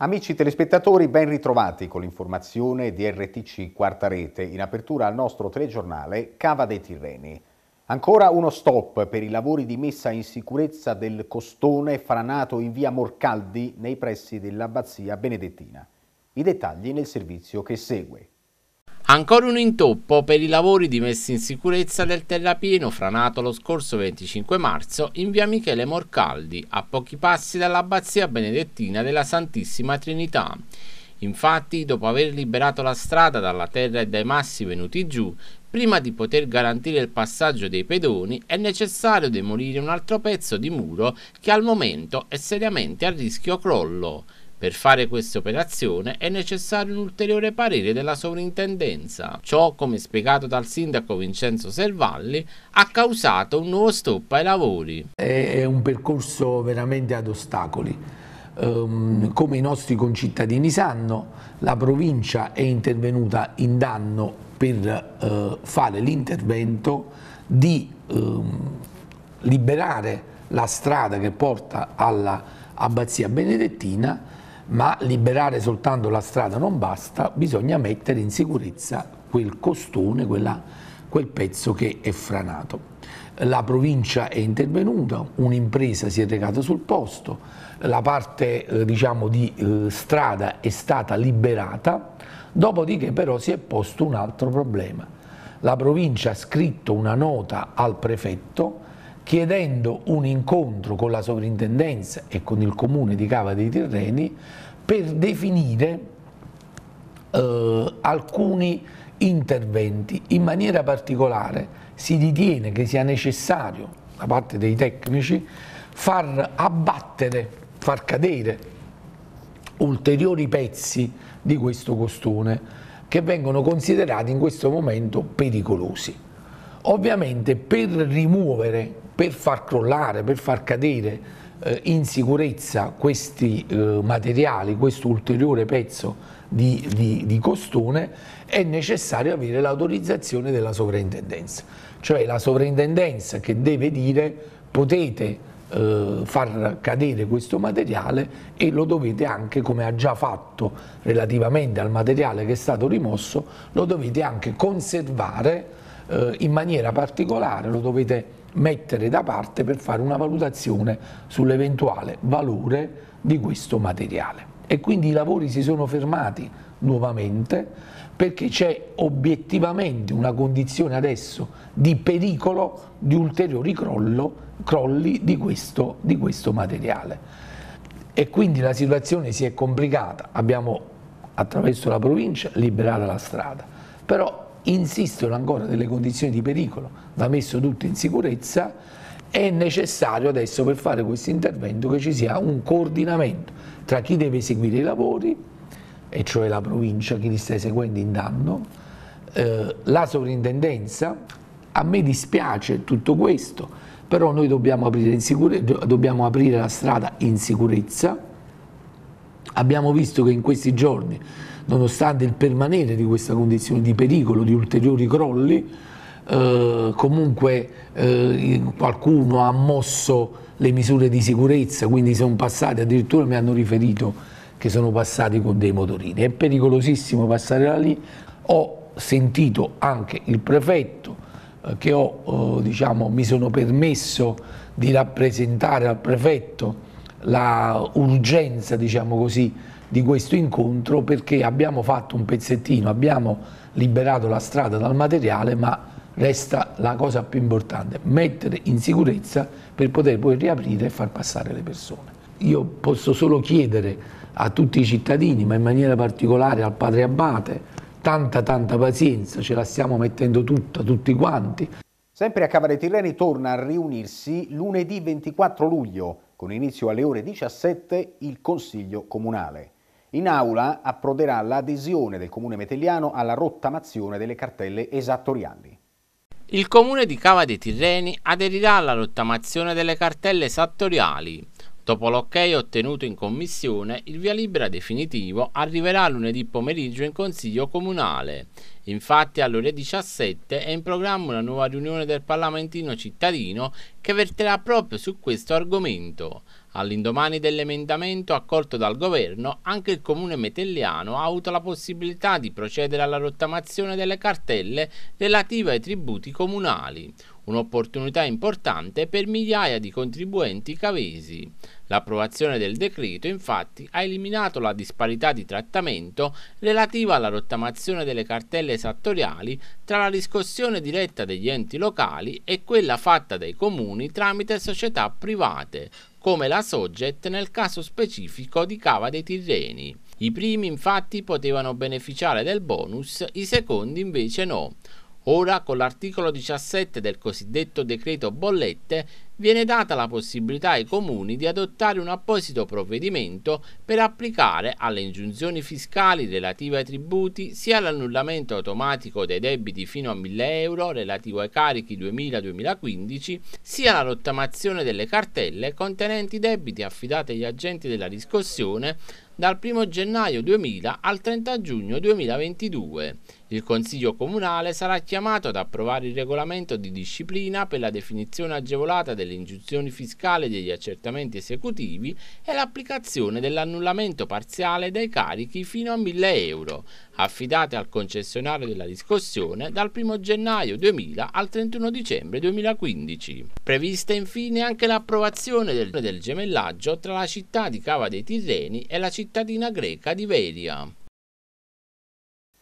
Amici telespettatori, ben ritrovati con l'informazione di RTC Quarta Rete in apertura al nostro telegiornale Cava dei Tirreni. Ancora uno stop per i lavori di messa in sicurezza del costone franato in via Morcaldi nei pressi dell'abbazia benedettina. I dettagli nel servizio che segue. Ancora un intoppo per i lavori di messa in sicurezza del terrapieno franato lo scorso 25 marzo in via Michele Morcaldi, a pochi passi dall'abbazia benedettina della Santissima Trinità. Infatti, dopo aver liberato la strada dalla terra e dai massi venuti giù, prima di poter garantire il passaggio dei pedoni è necessario demolire un altro pezzo di muro che al momento è seriamente a rischio crollo. Per fare questa operazione è necessario un ulteriore parere della sovrintendenza. Ciò, come spiegato dal sindaco Vincenzo Servalli, ha causato un nuovo stop ai lavori. È un percorso veramente ad ostacoli. Um, come i nostri concittadini sanno, la provincia è intervenuta in danno per uh, fare l'intervento di um, liberare la strada che porta all'abbazia benedettina ma liberare soltanto la strada non basta, bisogna mettere in sicurezza quel costone, quella, quel pezzo che è franato. La provincia è intervenuta, un'impresa si è recata sul posto, la parte eh, diciamo, di eh, strada è stata liberata, dopodiché però si è posto un altro problema. La provincia ha scritto una nota al prefetto chiedendo un incontro con la sovrintendenza e con il comune di Cava dei Tirreni per definire eh, alcuni interventi. In maniera particolare si ritiene che sia necessario da parte dei tecnici far abbattere, far cadere ulteriori pezzi di questo costone che vengono considerati in questo momento pericolosi. Ovviamente per rimuovere per far crollare, per far cadere eh, in sicurezza questi eh, materiali, questo ulteriore pezzo di, di, di costone, è necessario avere l'autorizzazione della sovrintendenza, cioè la sovrintendenza che deve dire potete eh, far cadere questo materiale e lo dovete anche, come ha già fatto relativamente al materiale che è stato rimosso, lo dovete anche conservare eh, in maniera particolare, lo dovete mettere da parte per fare una valutazione sull'eventuale valore di questo materiale. E quindi i lavori si sono fermati nuovamente perché c'è obiettivamente una condizione adesso di pericolo di ulteriori crollo, crolli di questo, di questo materiale. E quindi la situazione si è complicata, abbiamo attraverso la provincia liberato la strada, però insistono ancora nelle condizioni di pericolo, va messo tutto in sicurezza, è necessario adesso per fare questo intervento che ci sia un coordinamento tra chi deve eseguire i lavori, e cioè la provincia, chi li sta eseguendo in danno, eh, la sovrintendenza, a me dispiace tutto questo, però noi dobbiamo aprire, dobbiamo aprire la strada in sicurezza, abbiamo visto che in questi giorni nonostante il permanere di questa condizione di pericolo di ulteriori crolli, eh, comunque eh, qualcuno ha mosso le misure di sicurezza, quindi sono passati, addirittura mi hanno riferito che sono passati con dei motorini. È pericolosissimo passare da lì, ho sentito anche il prefetto eh, che ho, eh, diciamo, mi sono permesso di rappresentare al prefetto la urgenza, diciamo così, di questo incontro perché abbiamo fatto un pezzettino, abbiamo liberato la strada dal materiale, ma resta la cosa più importante, mettere in sicurezza per poter poi riaprire e far passare le persone. Io posso solo chiedere a tutti i cittadini, ma in maniera particolare al padre Abate, tanta tanta pazienza, ce la stiamo mettendo tutta, tutti quanti. Sempre a Cavale Tirreni torna a riunirsi lunedì 24 luglio, con inizio alle ore 17, il Consiglio Comunale. In aula approderà l'adesione del comune metelliano alla rottamazione delle cartelle esattoriali. Il comune di Cava dei Tirreni aderirà alla rottamazione delle cartelle esattoriali. Dopo l'ok ottenuto in commissione, il via libera definitivo arriverà lunedì pomeriggio in Consiglio Comunale. Infatti alle ore 17 è in programma una nuova riunione del Parlamentino cittadino che verterà proprio su questo argomento. All'indomani dell'emendamento accolto dal governo, anche il comune metelliano ha avuto la possibilità di procedere alla rottamazione delle cartelle relative ai tributi comunali, un'opportunità importante per migliaia di contribuenti cavesi. L'approvazione del decreto infatti ha eliminato la disparità di trattamento relativa alla rottamazione delle cartelle esattoriali tra la riscossione diretta degli enti locali e quella fatta dai comuni tramite società private, come la Sogget nel caso specifico di Cava dei Tirreni. I primi infatti potevano beneficiare del bonus, i secondi invece no. Ora, con l'articolo 17 del cosiddetto decreto bollette, viene data la possibilità ai comuni di adottare un apposito provvedimento per applicare alle ingiunzioni fiscali relative ai tributi sia l'annullamento automatico dei debiti fino a 1000 euro relativo ai carichi 2000-2015, sia la rottamazione delle cartelle contenenti debiti affidati agli agenti della riscossione dal 1 gennaio 2000 al 30 giugno 2022. Il Consiglio Comunale sarà chiamato ad approvare il regolamento di disciplina per la definizione agevolata del delle ingiunzioni fiscali e degli accertamenti esecutivi e l'applicazione dell'annullamento parziale dei carichi fino a 1000 euro, affidate al concessionario della riscossione dal 1 gennaio 2000 al 31 dicembre 2015. Prevista infine anche l'approvazione del, del gemellaggio tra la città di Cava dei Tirreni e la cittadina greca di Veria.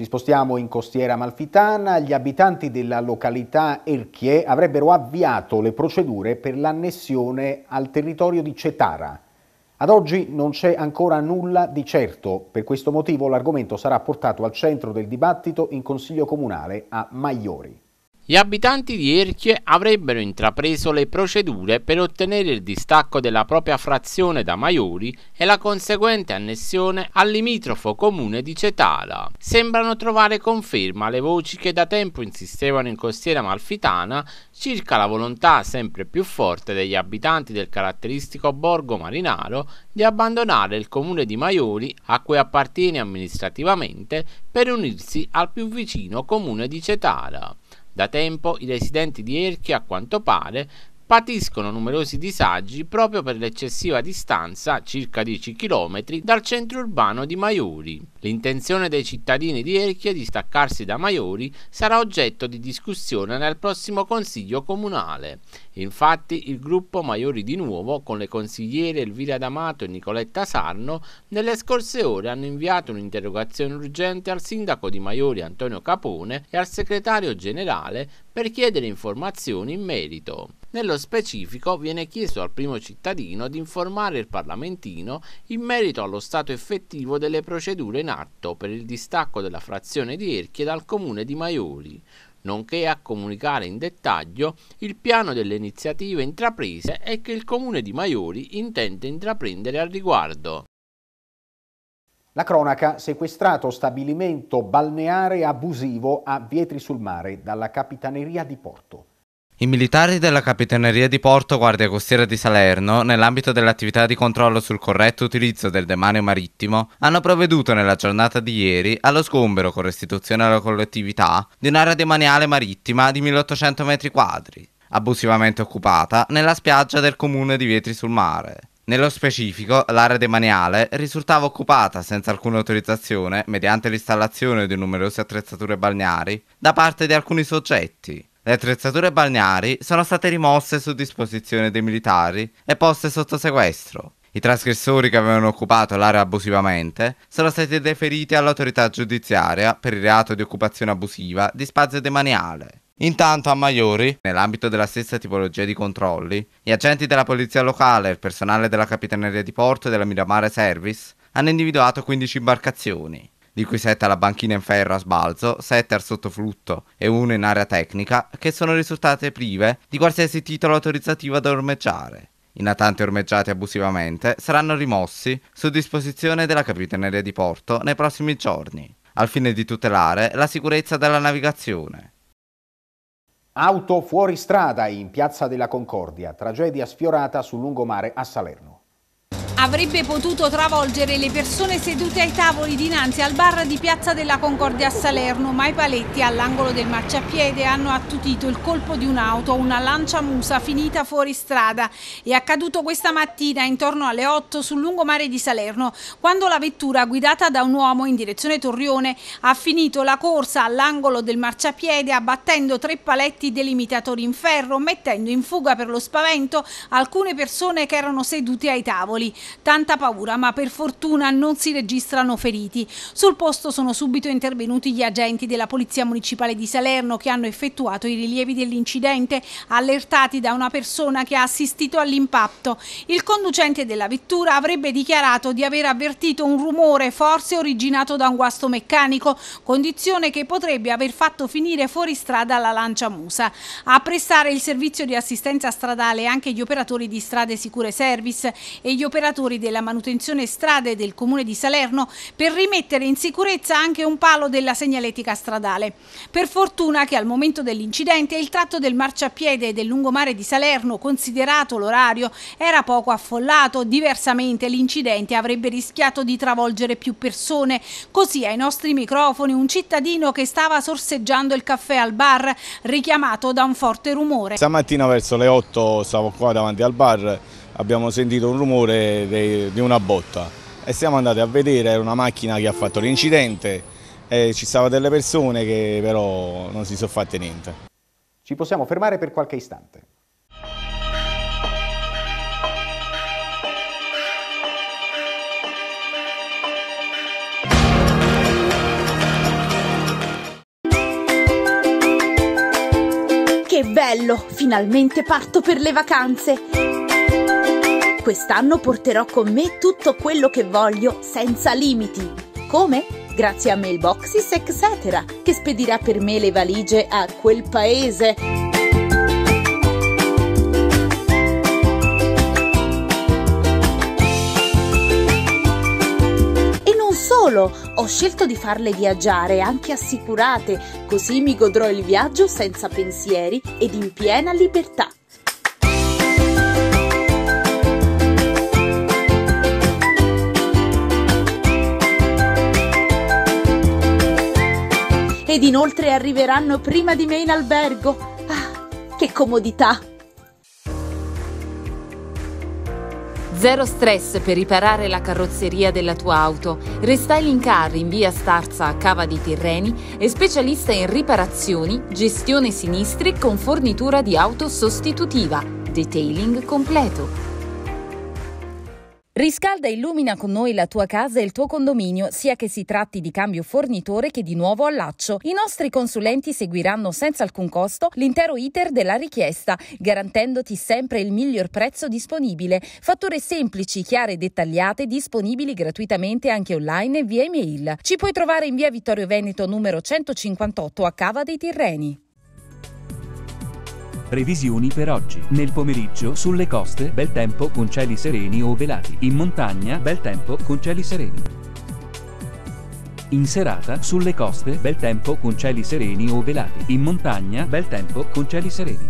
Ci spostiamo in costiera malfitana, gli abitanti della località Elchie avrebbero avviato le procedure per l'annessione al territorio di Cetara. Ad oggi non c'è ancora nulla di certo, per questo motivo l'argomento sarà portato al centro del dibattito in Consiglio Comunale a Maiori. Gli abitanti di Erchie avrebbero intrapreso le procedure per ottenere il distacco della propria frazione da Maiori e la conseguente annessione al limitrofo comune di Cetala. Sembrano trovare conferma le voci che da tempo insistevano in costiera malfitana circa la volontà sempre più forte degli abitanti del caratteristico borgo marinaro di abbandonare il comune di Maiori, a cui appartiene amministrativamente, per unirsi al più vicino comune di Cetala. Da tempo i residenti di Erchia, a quanto pare, patiscono numerosi disagi proprio per l'eccessiva distanza, circa 10 km, dal centro urbano di Maiori. L'intenzione dei cittadini di Erchia di staccarsi da Maiori sarà oggetto di discussione nel prossimo Consiglio Comunale. Infatti il gruppo Maiori di Nuovo, con le consigliere Elvira D'Amato e Nicoletta Sarno, nelle scorse ore hanno inviato un'interrogazione urgente al sindaco di Maiori Antonio Capone e al segretario generale per chiedere informazioni in merito. Nello specifico viene chiesto al primo cittadino di informare il parlamentino in merito allo stato effettivo delle procedure in atto per il distacco della frazione di Erchie dal comune di Maioli, nonché a comunicare in dettaglio il piano delle iniziative intraprese e che il comune di Maioli intende intraprendere al riguardo. La cronaca, sequestrato stabilimento balneare abusivo a Vietri sul Mare dalla Capitaneria di Porto. I militari della Capitaneria di Porto Guardia Costiera di Salerno, nell'ambito dell'attività di controllo sul corretto utilizzo del demanio marittimo, hanno provveduto nella giornata di ieri allo sgombero con restituzione alla collettività di un'area demaniale marittima di 1800 m2, abusivamente occupata nella spiaggia del comune di Vietri sul Mare. Nello specifico, l'area demaniale risultava occupata senza alcuna autorizzazione mediante l'installazione di numerose attrezzature balneari da parte di alcuni soggetti, le attrezzature balneari sono state rimosse su disposizione dei militari e poste sotto sequestro. I trasgressori che avevano occupato l'area abusivamente sono stati deferiti all'autorità giudiziaria per il reato di occupazione abusiva di spazio demaniale. Intanto a Maiori, nell'ambito della stessa tipologia di controlli, gli agenti della polizia locale e il personale della Capitaneria di Porto e della Miramare Service hanno individuato 15 imbarcazioni di cui 7 alla banchina in ferro a sbalzo, 7 al sottoflutto e 1 in area tecnica, che sono risultate prive di qualsiasi titolo autorizzativo ad ormeggiare. I natanti ormeggiati abusivamente saranno rimossi su disposizione della Capitaneria di Porto nei prossimi giorni, al fine di tutelare la sicurezza della navigazione. Auto fuori strada in Piazza della Concordia, tragedia sfiorata sul lungomare a Salerno avrebbe potuto travolgere le persone sedute ai tavoli dinanzi al bar di Piazza della Concordia a Salerno, ma i paletti all'angolo del marciapiede hanno attutito il colpo di un'auto, una lancia musa finita fuori strada. È accaduto questa mattina intorno alle 8 sul lungomare di Salerno, quando la vettura guidata da un uomo in direzione Torrione ha finito la corsa all'angolo del marciapiede abbattendo tre paletti delimitatori in ferro, mettendo in fuga per lo spavento alcune persone che erano sedute ai tavoli. Tanta paura, ma per fortuna non si registrano feriti. Sul posto sono subito intervenuti gli agenti della Polizia Municipale di Salerno che hanno effettuato i rilievi dell'incidente, allertati da una persona che ha assistito all'impatto. Il conducente della vettura avrebbe dichiarato di aver avvertito un rumore forse originato da un guasto meccanico, condizione che potrebbe aver fatto finire fuori strada la Lancia Musa. A prestare il servizio di assistenza stradale anche gli operatori di Strade Sicure Service e gli operatori operatori della manutenzione strade del comune di Salerno per rimettere in sicurezza anche un palo della segnaletica stradale. Per fortuna che al momento dell'incidente il tratto del marciapiede del lungomare di Salerno, considerato l'orario, era poco affollato, diversamente l'incidente avrebbe rischiato di travolgere più persone. Così ai nostri microfoni un cittadino che stava sorseggiando il caffè al bar, richiamato da un forte rumore. Stamattina verso le 8 stavo qua davanti al bar abbiamo sentito un rumore di una botta e siamo andati a vedere, era una macchina che ha fatto l'incidente e ci stavano delle persone che però non si sono fatte niente. Ci possiamo fermare per qualche istante. Che bello! Finalmente parto per le vacanze! Quest'anno porterò con me tutto quello che voglio senza limiti. Come? Grazie a Mailboxes etc. che spedirà per me le valigie a quel paese. E non solo, ho scelto di farle viaggiare anche assicurate, così mi godrò il viaggio senza pensieri ed in piena libertà. ed inoltre arriveranno prima di me in albergo. Ah, che comodità! Zero stress per riparare la carrozzeria della tua auto. Restyling Car in via Starza a Cava di Tirreni è specialista in riparazioni, gestione sinistri con fornitura di auto sostitutiva, detailing completo. Riscalda e illumina con noi la tua casa e il tuo condominio, sia che si tratti di cambio fornitore che di nuovo allaccio. I nostri consulenti seguiranno senza alcun costo l'intero iter della richiesta, garantendoti sempre il miglior prezzo disponibile. Fatture semplici, chiare e dettagliate, disponibili gratuitamente anche online e via email. Ci puoi trovare in via Vittorio Veneto numero 158 a Cava dei Tirreni. Previsioni per oggi. Nel pomeriggio sulle coste bel tempo con cieli sereni o velati. In montagna bel tempo con cieli sereni. In serata sulle coste bel tempo con cieli sereni o velati. In montagna bel tempo con cieli sereni.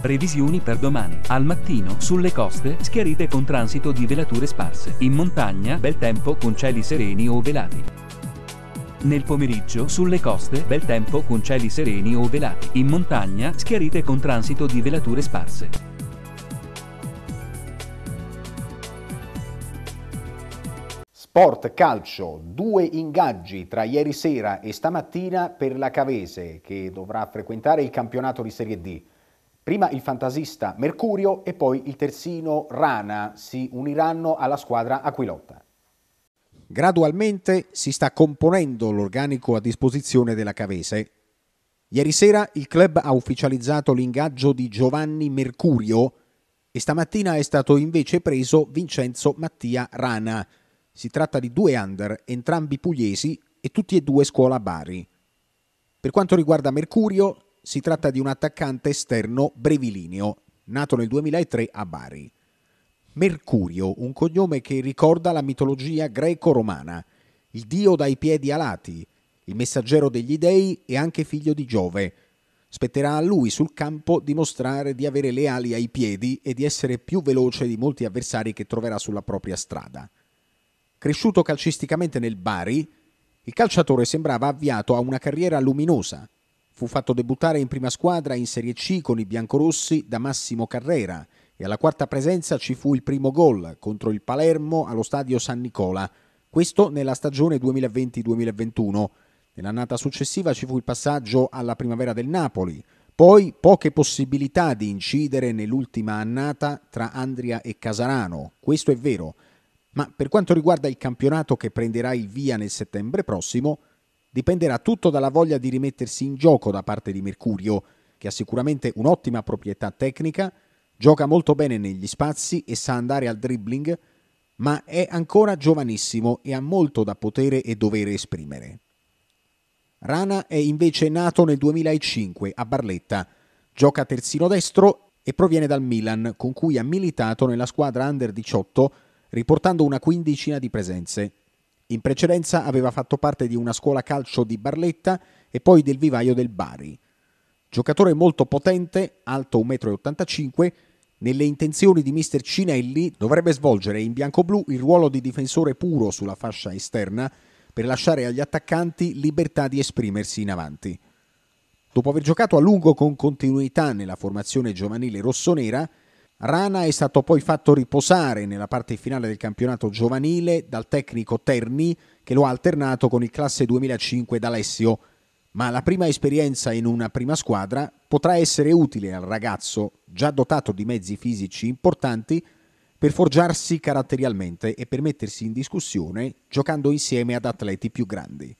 Previsioni per domani. Al mattino, sulle coste, schiarite con transito di velature sparse. In montagna, bel tempo con cieli sereni o velati. Nel pomeriggio sulle coste bel tempo con cieli sereni o velati, in montagna schiarite con transito di velature sparse. Sport calcio, due ingaggi tra ieri sera e stamattina per la Cavese che dovrà frequentare il campionato di Serie D. Prima il fantasista Mercurio e poi il terzino Rana si uniranno alla squadra Aquilotta. Gradualmente si sta componendo l'organico a disposizione della Cavese. Ieri sera il club ha ufficializzato l'ingaggio di Giovanni Mercurio e stamattina è stato invece preso Vincenzo Mattia Rana. Si tratta di due under, entrambi pugliesi e tutti e due scuola Bari. Per quanto riguarda Mercurio, si tratta di un attaccante esterno brevilineo, nato nel 2003 a Bari. Mercurio, un cognome che ricorda la mitologia greco-romana, il dio dai piedi alati, il messaggero degli dei e anche figlio di Giove. Spetterà a lui sul campo dimostrare di avere le ali ai piedi e di essere più veloce di molti avversari che troverà sulla propria strada. Cresciuto calcisticamente nel Bari, il calciatore sembrava avviato a una carriera luminosa. Fu fatto debuttare in prima squadra in Serie C con i biancorossi da Massimo Carrera – e alla quarta presenza ci fu il primo gol contro il Palermo allo stadio San Nicola, questo nella stagione 2020-2021. Nell'annata successiva ci fu il passaggio alla primavera del Napoli, poi poche possibilità di incidere nell'ultima annata tra Andria e Casarano, questo è vero, ma per quanto riguarda il campionato che prenderà il via nel settembre prossimo, dipenderà tutto dalla voglia di rimettersi in gioco da parte di Mercurio, che ha sicuramente un'ottima proprietà tecnica, Gioca molto bene negli spazi e sa andare al dribbling, ma è ancora giovanissimo e ha molto da potere e dovere esprimere. Rana è invece nato nel 2005 a Barletta, gioca terzino destro e proviene dal Milan, con cui ha militato nella squadra under 18, riportando una quindicina di presenze. In precedenza aveva fatto parte di una scuola calcio di Barletta e poi del vivaio del Bari. Giocatore molto potente, alto 1,85 m, nelle intenzioni di Mr. Cinelli dovrebbe svolgere in bianco-blu il ruolo di difensore puro sulla fascia esterna per lasciare agli attaccanti libertà di esprimersi in avanti. Dopo aver giocato a lungo con continuità nella formazione giovanile rossonera, Rana è stato poi fatto riposare nella parte finale del campionato giovanile dal tecnico Terni che lo ha alternato con il classe 2005 d'Alessio, ma la prima esperienza in una prima squadra potrà essere utile al ragazzo, già dotato di mezzi fisici importanti, per forgiarsi caratterialmente e per mettersi in discussione giocando insieme ad atleti più grandi.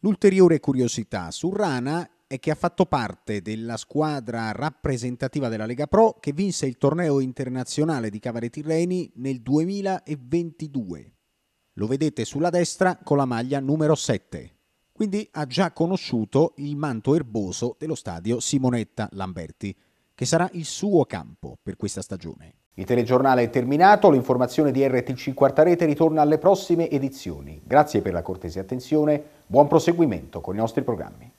L'ulteriore curiosità su Rana è che ha fatto parte della squadra rappresentativa della Lega Pro che vinse il torneo internazionale di Cavare Tirreni nel 2022. Lo vedete sulla destra con la maglia numero 7 quindi ha già conosciuto il manto erboso dello stadio Simonetta Lamberti, che sarà il suo campo per questa stagione. Il telegiornale è terminato, l'informazione di RTC Quarta Rete ritorna alle prossime edizioni. Grazie per la cortese attenzione, buon proseguimento con i nostri programmi.